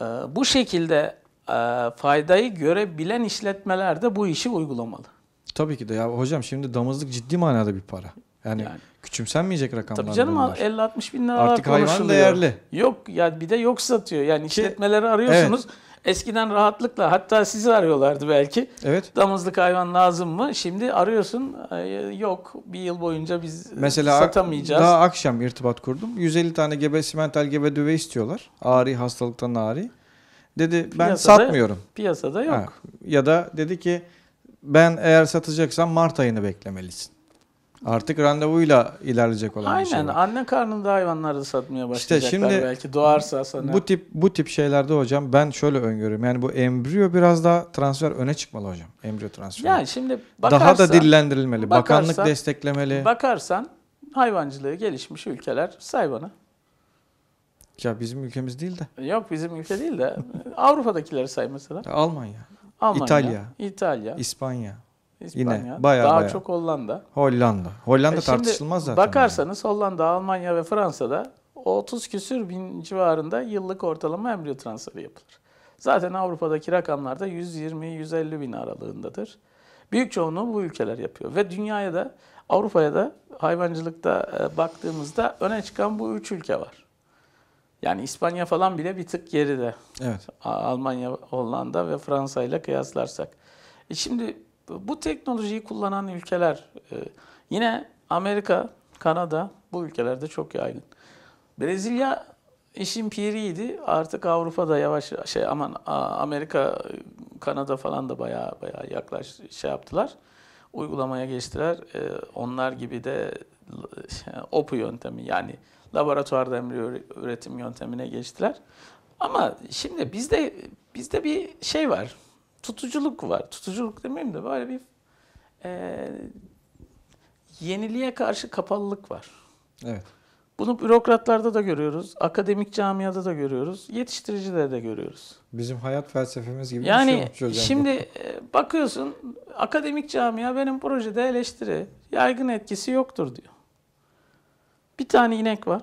Ee, bu şekilde e, faydayı görebilen işletmeler de bu işi uygulamalı. Tabii ki de ya hocam şimdi damızlık ciddi manada bir para. Yani, yani küçümsenmeyecek rakamlar Tabii canım bunlar. 50-60 bin lira Artık hayvan değerli. Yok yani bir de yok satıyor. Yani işletmeleri arıyorsunuz. Evet. Eskiden rahatlıkla hatta sizi arıyorlardı belki. Evet. Damızlık hayvan lazım mı? Şimdi arıyorsun e, yok bir yıl boyunca biz Mesela satamayacağız. Mesela daha akşam irtibat kurdum. 150 tane gebe simental gebe düve istiyorlar. Ağrı hastalıktan ağrı. Dedi ben piyasada, satmıyorum. Piyasada yok. Ha, ya da dedi ki ben eğer satacaksan Mart ayını beklemelisin. Artık randevuyla ilerleyecek olan Aynen, bir şey. Aynen. Anne karnında hayvanları da satmaya başlayacaklar İşte şimdi, belki doğarsa sana. Bu tip bu tip şeylerde hocam ben şöyle öngörüyorum. Yani bu embriyo biraz daha transfer öne çıkmalı hocam. Embriyo transferi. Yani şimdi bakarsan, daha da dillendirilmeli. Bakarsan, Bakanlık desteklemeli. Bakarsan hayvancılığı gelişmiş ülkeler say bana. Ya bizim ülkemiz değil de. Yok bizim ülke değil de Avrupa'dakileri say mesela. Almanya, Almanya İtalya, İtalya, İspanya, İspanya. Yine bayağı Daha bayağı. çok Hollanda. Hollanda. Hollanda e tartışılmaz zaten. Bakarsanız yani. Hollanda, Almanya ve Fransa'da 30 küsür bin civarında yıllık ortalama embriyo transferi yapılır. Zaten Avrupa'daki rakamlar da 120-150 bin aralığındadır. Büyük çoğunluğu bu ülkeler yapıyor. Ve dünyaya da Avrupa'ya da hayvancılıkta e, baktığımızda öne çıkan bu üç ülke var. Yani İspanya falan bile bir tık geride. Evet. Almanya, Hollanda ve Fransa ile kıyaslarsak. E şimdi bu teknolojiyi kullanan ülkeler e, yine Amerika, Kanada bu ülkelerde çok yaygın. Brezilya işin piriydi. Artık Avrupa'da yavaş şey aman Amerika, Kanada falan da bayağı bayağı yaklaş şey yaptılar. Uygulamaya geçtiler. E, onlar gibi de e, OPU yöntemi yani laboratuvarda embriyo üretim yöntemine geçtiler. Ama şimdi bizde bizde bir şey var tutuculuk var. Tutuculuk demeyeyim de böyle bir e, yeniliğe karşı kapalılık var. Evet. Bunu bürokratlarda da görüyoruz, akademik camiada da görüyoruz, yetiştiricilerde de görüyoruz. Bizim hayat felsefemiz gibi yani, bir şey olmuş Şimdi bu. E, bakıyorsun akademik camia benim projede eleştiri, yaygın etkisi yoktur diyor. Bir tane inek var.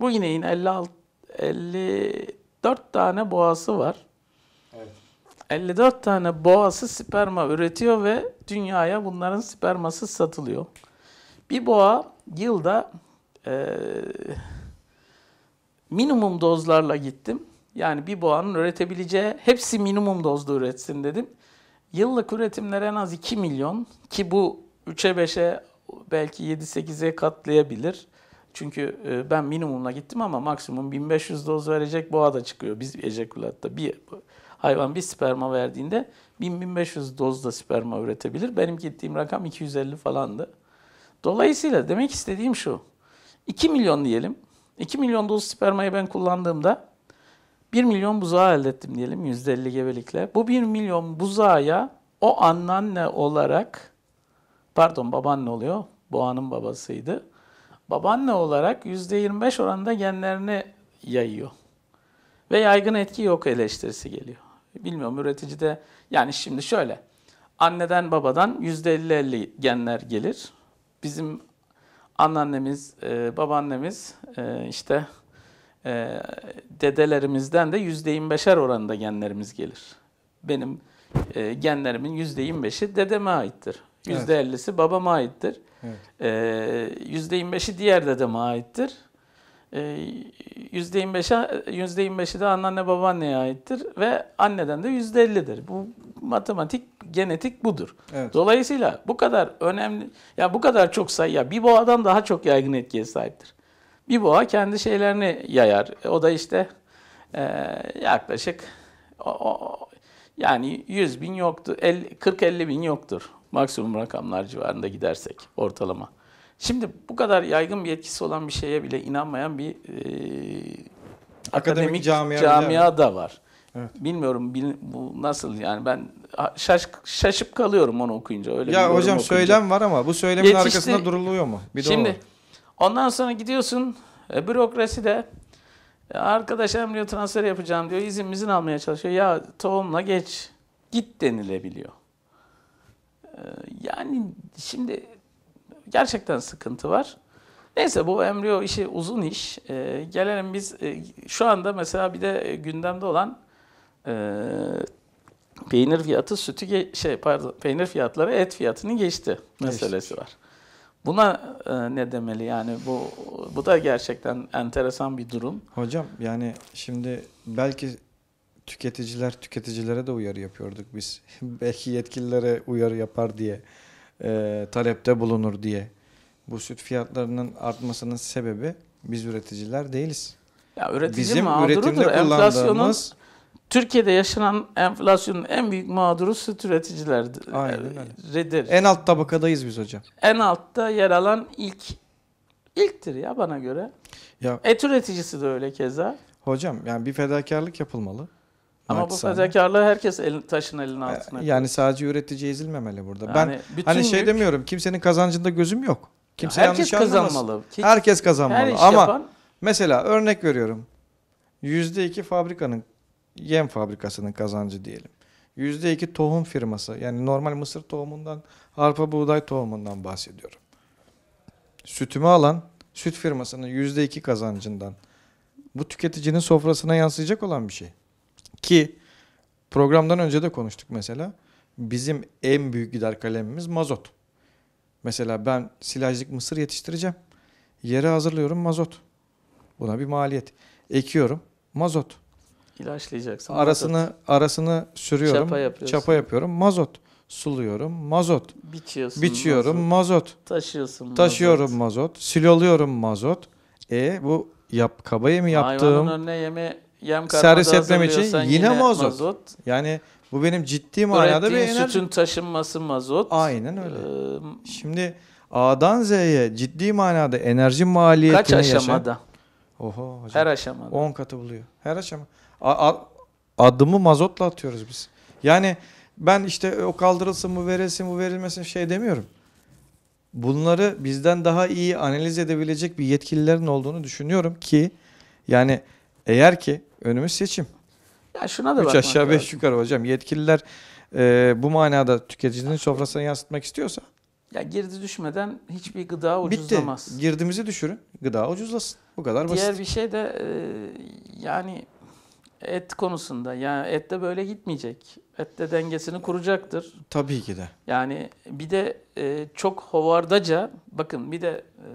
Bu ineğin 56, 54 tane boğası var. 54 tane boğası sperma üretiyor ve dünyaya bunların sperması satılıyor. Bir boğa yılda e, minimum dozlarla gittim. Yani bir boğanın üretebileceği hepsi minimum dozda üretsin dedim. Yıllık üretimler en az 2 milyon ki bu 3'e 5'e belki 7-8'e katlayabilir. Çünkü e, ben minimumla gittim ama maksimum 1500 doz verecek boğa da çıkıyor biz ejakülatta. Bir Hayvan bir sperma verdiğinde 1000-1500 dozda sperma üretebilir. Benim gittiğim rakam 250 falandı. Dolayısıyla demek istediğim şu. 2 milyon diyelim. 2 milyon doz spermayı ben kullandığımda 1 milyon buzağı elde ettim diyelim %50 gebelikle. Bu 1 milyon buzağıya o anneanne olarak pardon babaanne oluyor. Boğanın babasıydı. Babaanne olarak %25 oranında genlerini yayıyor. Ve yaygın etki yok eleştirisi geliyor. Bilmiyorum üreticide yani şimdi şöyle. Anneden babadan %50-50 genler gelir. Bizim anneannemiz, e, babaannemiz e, işte e, dedelerimizden de %25'er oranında genlerimiz gelir. Benim e, genlerimin %25'i dedeme aittir. %50'si evet. babama aittir. Evet. E, %25'i diğer dedeme aittir. %25'e ee, %25'i de anneanne babaanneye aittir ve anneden de %50'dir. Bu matematik genetik budur. Evet. Dolayısıyla bu kadar önemli ya bu kadar çok sayı ya bir boğadan daha çok yaygın etkiye sahiptir. Bir boğa kendi şeylerini yayar. E, o da işte e, yaklaşık o, o, yani 100 bin yoktu, 40-50 bin yoktur. Maksimum rakamlar civarında gidersek ortalama. Şimdi bu kadar yaygın bir etkisi olan bir şeye bile inanmayan bir e, akademik, akademik camia, camia da var. Evet. Bilmiyorum bil, bu nasıl yani ben şaş, şaşıp kalıyorum onu okuyunca. Öyle ya hocam okuyunca. söylem var ama bu söylemin Yetişti. arkasında duruluyor mu? Bir Şimdi ondan sonra gidiyorsun e, bürokraside e, arkadaş embriyo transfer yapacağım diyor izin izin almaya çalışıyor. Ya tohumla geç git denilebiliyor. E, yani şimdi gerçekten sıkıntı var. Neyse bu embriyo işi uzun iş. E, gelelim biz e, şu anda mesela bir de e, gündemde olan e, peynir fiyatı sütü şey pardon peynir fiyatları et fiyatını geçti meselesi var. Buna e, ne demeli yani bu bu da gerçekten enteresan bir durum. Hocam yani şimdi belki tüketiciler tüketicilere de uyarı yapıyorduk biz. belki yetkililere uyarı yapar diye e, talepte bulunur diye. Bu süt fiyatlarının artmasının sebebi biz üreticiler değiliz. Ya üretici Bizim üretimde kullandığımız Türkiye'de yaşanan enflasyonun en büyük mağduru süt üreticilerdir. Aynen e, En alt tabakadayız biz hocam. En altta yer alan ilk ilktir ya bana göre. Ya, Et üreticisi de öyle keza. Hocam yani bir fedakarlık yapılmalı. Ama bu fedakarlığı herkes el, taşın elinin ee, altına koyuyor. Yani sadece üretici ezilmemeli burada. Yani ben hani şey yük... demiyorum kimsenin kazancında gözüm yok. Kimse ya herkes kazanmalı. Ki, herkes kazanmalı. Her Ama yapan... mesela örnek veriyorum. yüzde iki fabrikanın yem fabrikasının kazancı diyelim. yüzde iki tohum firması. Yani normal mısır tohumundan, arpa buğday tohumundan bahsediyorum. Sütümü alan süt firmasının yüzde iki kazancından. Bu tüketicinin sofrasına yansıyacak olan bir şey. Ki programdan önce de konuştuk mesela. Bizim en büyük gider kalemimiz mazot. Mesela ben silajlık mısır yetiştireceğim. Yere hazırlıyorum mazot. Buna bir maliyet. Ekiyorum mazot. İlaçlayacaksın. Arasını mazot. arasını sürüyorum. Çapa yapıyorsun. Çapa yapıyorum mazot. Suluyorum mazot. Biçiyorsun. Biçiyorum mazot. mazot. Taşıyorsun. Taşıyorum mazot. mazot. Siloluyorum mazot. E bu yap kabaya mı yaptığım? Hayvanın önüne yeme yem servis etmem için yine, yine mazot. mazot. Yani bu benim ciddi manada bir enerji. sütün taşınması mazot. Aynen öyle. Ee, Şimdi A'dan Z'ye ciddi manada enerji maliyetini Kaç aşamada? Yaşa... Oho hocam. Her aşamada. 10 katı buluyor. Her aşama. A, a, adımı mazotla atıyoruz biz. Yani ben işte o kaldırılsın bu verilsin bu verilmesin şey demiyorum. Bunları bizden daha iyi analiz edebilecek bir yetkililerin olduğunu düşünüyorum ki yani eğer ki önümüz seçim. Ya şuna da Üç aşağı lazım. yukarı hocam. Yetkililer e, bu manada tüketicinin sofrasına yansıtmak istiyorsa. Ya girdi düşmeden hiçbir gıda ucuzlamaz. Bitti. Girdimizi düşürün. Gıda ucuzlasın. Bu kadar basit. Diğer bir şey de e, yani et konusunda. Yani et de böyle gitmeyecek. Et de dengesini kuracaktır. Tabii ki de. Yani bir de e, çok hovardaca bakın bir de e,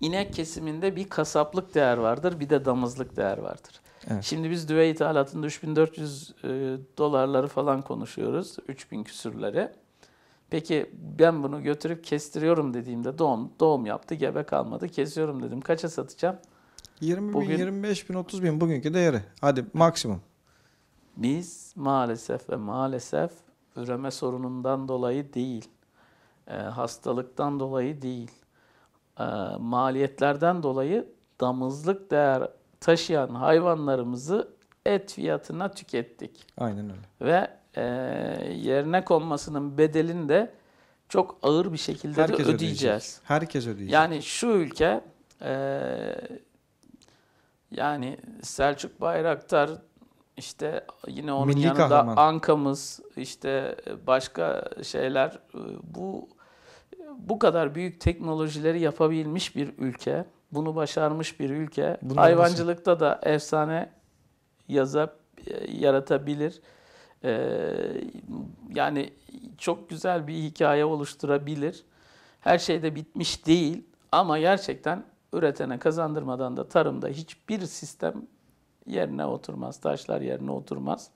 inek kesiminde bir kasaplık değer vardır bir de damızlık değer vardır. Şimdi biz düve ithalatında 3400 e, dolarları falan konuşuyoruz. 3000 küsürleri. Peki ben bunu götürüp kestiriyorum dediğimde doğum doğum yaptı gebe kalmadı kesiyorum dedim. Kaça satacağım? 20 bin, Bugün, 25 bin, 30 bin bugünkü değeri. Hadi maksimum. Biz maalesef ve maalesef üreme sorunundan dolayı değil, e, hastalıktan dolayı değil, e, maliyetlerden dolayı damızlık değer taşıyan hayvanlarımızı et fiyatına tükettik. Aynen öyle. Ve e, yerine konmasının bedelini de çok ağır bir şekilde Herkes de ödeyeceğiz. ödeyeceğiz. Herkes ödeyecek. Yani şu ülke e, yani Selçuk Bayraktar işte yine onun Milli yanında kahraman. Ankamız işte başka şeyler e, bu bu kadar büyük teknolojileri yapabilmiş bir ülke bunu başarmış bir ülke. Bunlar hayvancılıkta da efsane yazıp e, yaratabilir. Ee, yani çok güzel bir hikaye oluşturabilir. Her şey de bitmiş değil ama gerçekten üretene kazandırmadan da tarımda hiçbir sistem yerine oturmaz. Taşlar yerine oturmaz.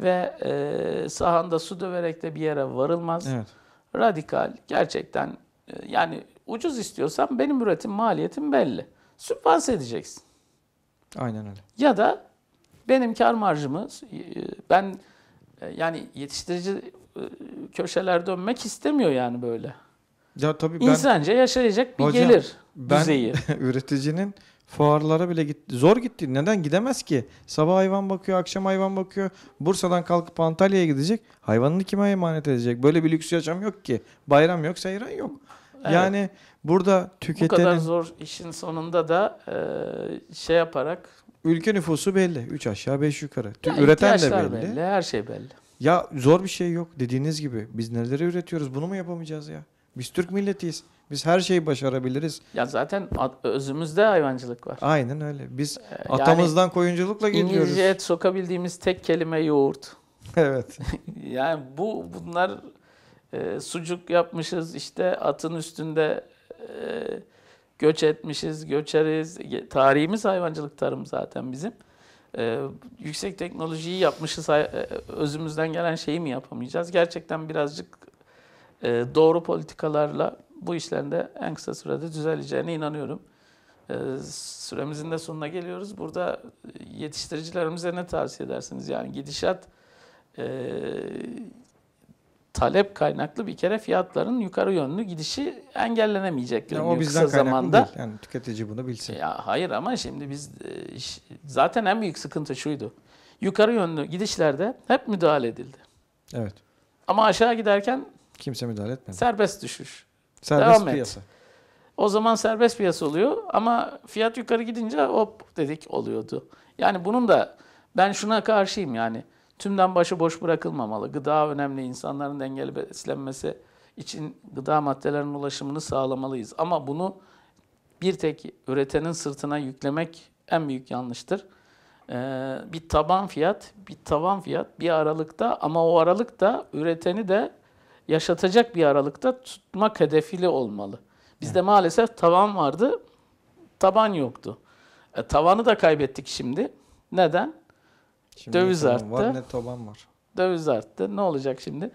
Ve e, sahanda su döverek de bir yere varılmaz. Evet. Radikal gerçekten ee, yani ucuz istiyorsan benim üretim maliyetim belli. Sübvanse edeceksin. Aynen öyle. Ya da benim kar marjımı e, ben e, yani yetiştirici e, köşeler dönmek istemiyor yani böyle. Ya tabii ben, İnsanca yaşayacak bir hocam, gelir ben düzeyi. üreticinin fuarlara bile gitti. Zor gitti. Neden gidemez ki? Sabah hayvan bakıyor, akşam hayvan bakıyor. Bursa'dan kalkıp Antalya'ya gidecek. Hayvanını kime emanet edecek? Böyle bir lüks yaşam yok ki. Bayram yok, seyran yok. Yani burada tüketenin... Bu kadar zor işin sonunda da e, şey yaparak... Ülke nüfusu belli. üç aşağı beş yukarı. Ya Üreten de belli. belli. Her şey belli. Ya zor bir şey yok. Dediğiniz gibi biz neleri üretiyoruz? Bunu mu yapamayacağız ya? Biz Türk milletiyiz. Biz her şeyi başarabiliriz. Ya zaten özümüzde hayvancılık var. Aynen öyle. Biz ee, atamızdan yani, koyunculukla geliyoruz. İngilizceye sokabildiğimiz tek kelime yoğurt. evet. yani bu bunlar e, sucuk yapmışız işte atın üstünde e, göç etmişiz, göçeriz. Tarihimiz hayvancılık tarım zaten bizim. E, yüksek teknolojiyi yapmışız, e, özümüzden gelen şeyi mi yapamayacağız? Gerçekten birazcık e, doğru politikalarla bu işlerin de en kısa sürede düzeleceğine inanıyorum. Ee, süremizin de sonuna geliyoruz. Burada e, yetiştiricilerimize ne tavsiye edersiniz? Yani gidişat e, talep kaynaklı bir kere fiyatların yukarı yönlü gidişi engellenemeyecek görünüyor yani kısa zamanda. Değil. Yani tüketici bunu bilsin. Ya hayır ama şimdi biz e, zaten en büyük sıkıntı şuydu. Yukarı yönlü gidişlerde hep müdahale edildi. Evet. Ama aşağı giderken kimse müdahale etmedi. Serbest düşüş. Serbest Devam piyasa. Et. O zaman serbest piyasa oluyor ama fiyat yukarı gidince hop dedik oluyordu. Yani bunun da ben şuna karşıyım yani tümden başı boş bırakılmamalı. Gıda önemli. İnsanların dengeli beslenmesi için gıda maddelerinin ulaşımını sağlamalıyız. Ama bunu bir tek üretenin sırtına yüklemek en büyük yanlıştır. Ee, bir taban fiyat, bir taban fiyat bir aralıkta ama o aralık da üreteni de yaşatacak bir aralıkta tutmak hedefili olmalı. Bizde evet. maalesef taban vardı, taban yoktu. E, tavanı da kaybettik şimdi. Neden? Şimdi döviz arttı. Var, net taban var. Döviz arttı. Ne olacak şimdi?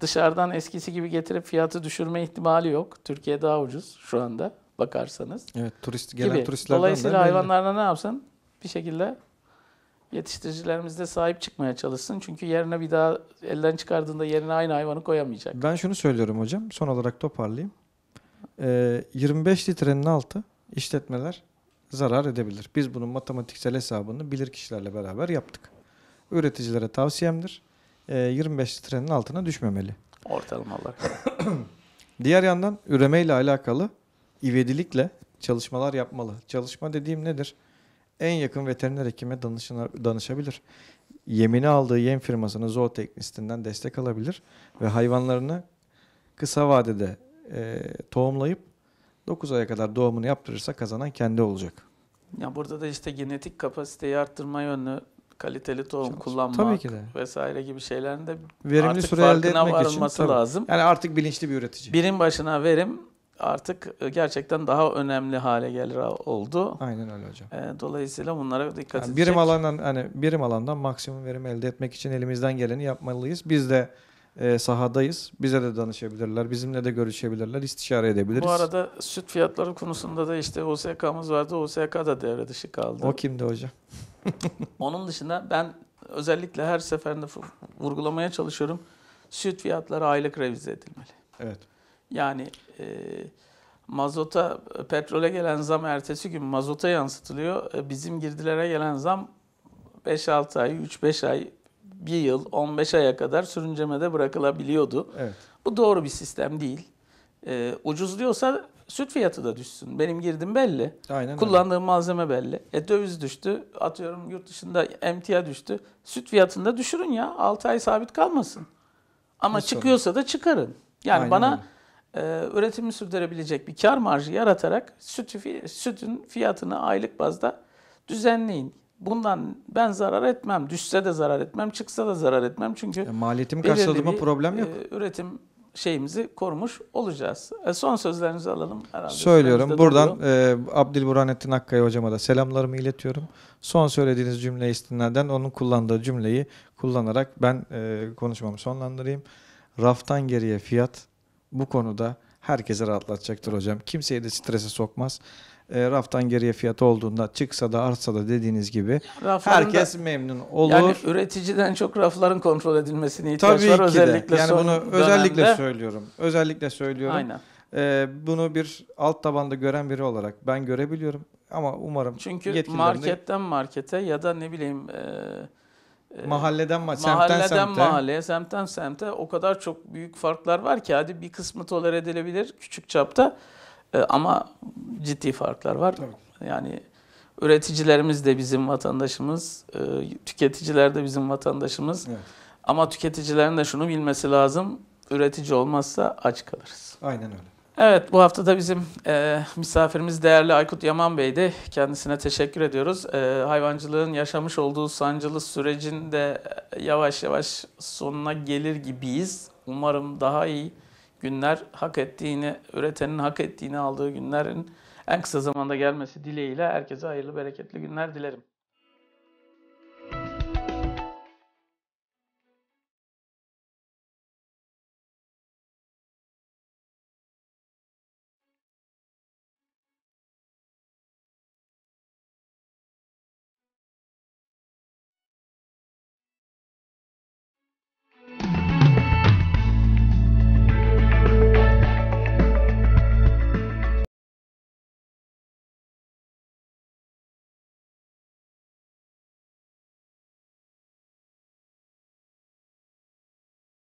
Dışarıdan eskisi gibi getirip fiyatı düşürme ihtimali yok. Türkiye daha ucuz şu anda bakarsanız. Evet, turist gelen gibi. turistlerden Dolayısıyla de hayvanlarına ne yapsın? Bir şekilde yetiştiricilerimiz de sahip çıkmaya çalışsın. Çünkü yerine bir daha elden çıkardığında yerine aynı hayvanı koyamayacak. Ben şunu söylüyorum hocam. Son olarak toparlayayım. Ee, 25 litrenin altı işletmeler zarar edebilir. Biz bunun matematiksel hesabını bilir kişilerle beraber yaptık üreticilere tavsiyemdir. E, ee, 25 litrenin altına düşmemeli. Ortalama olarak. Diğer yandan üreme ile alakalı ivedilikle çalışmalar yapmalı. Çalışma dediğim nedir? En yakın veteriner hekime danışına, danışabilir. Yemini aldığı yem firmasının zooteknistinden destek alabilir ve hayvanlarını kısa vadede e, tohumlayıp 9 aya kadar doğumunu yaptırırsa kazanan kendi olacak. Ya burada da işte genetik kapasiteyi arttırma yönü kaliteli tohum Çok, kullanmak tabii ki de. vesaire gibi şeylerin de verimli artık süre elde etmek için, tabii. lazım. Yani artık bilinçli bir üretici. Birim başına verim artık e, gerçekten daha önemli hale gelir oldu. Aynen öyle hocam. E, dolayısıyla bunlara dikkat yani edecek. Birim alandan hani birim alandan maksimum verim elde etmek için elimizden geleni yapmalıyız. Biz de e, sahadayız. Bize de danışabilirler, bizimle de görüşebilirler, istişare edebiliriz. Bu arada süt fiyatları konusunda da işte OSK'mız vardı. OSK da devre dışı kaldı. O kimdi hocam? Onun dışında ben özellikle her seferinde vurgulamaya çalışıyorum. Süt fiyatları aylık revize edilmeli. Evet. Yani e, mazota, petrole gelen zam ertesi gün mazota yansıtılıyor. E, bizim girdilere gelen zam 5-6 ay, 3-5 ay bir yıl 15 aya kadar sürünceme de bırakılabiliyordu. Evet. Bu doğru bir sistem değil. Ee, ucuzluyorsa süt fiyatı da düşsün. Benim girdim belli. Aynen Kullandığım öyle. malzeme belli. E döviz düştü. Atıyorum yurt dışında emtia düştü. Süt fiyatını da düşürün ya. 6 ay sabit kalmasın. Ama Nasıl? çıkıyorsa da çıkarın. Yani Aynen bana öyle. e, üretimi sürdürebilecek bir kar marjı yaratarak sütü, sütün fiyatını aylık bazda düzenleyin bundan ben zarar etmem. Düşse de zarar etmem, çıksa da zarar etmem. Çünkü e, maliyetim karşıladığıma problem yok. E, üretim şeyimizi korumuş olacağız. E, son sözlerinizi alalım herhalde. Söylüyorum. Buradan e, Abdülburhanettin Akkaya hocama da selamlarımı iletiyorum. Son söylediğiniz cümle istinaden onun kullandığı cümleyi kullanarak ben e, konuşmamı sonlandırayım. Raftan geriye fiyat bu konuda herkese rahatlatacaktır hocam. Kimseyi de strese sokmaz e, raftan geriye fiyatı olduğunda çıksa da artsa da dediğiniz gibi Rafların herkes memnun olur. Yani üreticiden çok rafların kontrol edilmesini ihtiyaç Tabii var ki özellikle de. Yani bunu dönemde. özellikle söylüyorum. Özellikle söylüyorum. Aynen. E, bunu bir alt tabanda gören biri olarak ben görebiliyorum ama umarım Çünkü marketten markete ya da ne bileyim e, e mahalleden, ma mahalleden semten semte. mahalleye, semtten semte o kadar çok büyük farklar var ki hadi bir kısmı toler edilebilir küçük çapta. E, ama ciddi farklar var. Evet. Yani üreticilerimiz de bizim vatandaşımız, e, tüketiciler de bizim vatandaşımız. Evet. Ama tüketicilerin de şunu bilmesi lazım, üretici olmazsa aç kalırız. Aynen öyle. Evet bu hafta da bizim e, misafirimiz değerli Aykut Yaman Bey'di. Kendisine teşekkür ediyoruz. E, hayvancılığın yaşamış olduğu sancılı sürecin de e, yavaş yavaş sonuna gelir gibiyiz. Umarım daha iyi günler hak ettiğini, üretenin hak ettiğini aldığı günlerin en kısa zamanda gelmesi dileğiyle herkese hayırlı bereketli günler dilerim.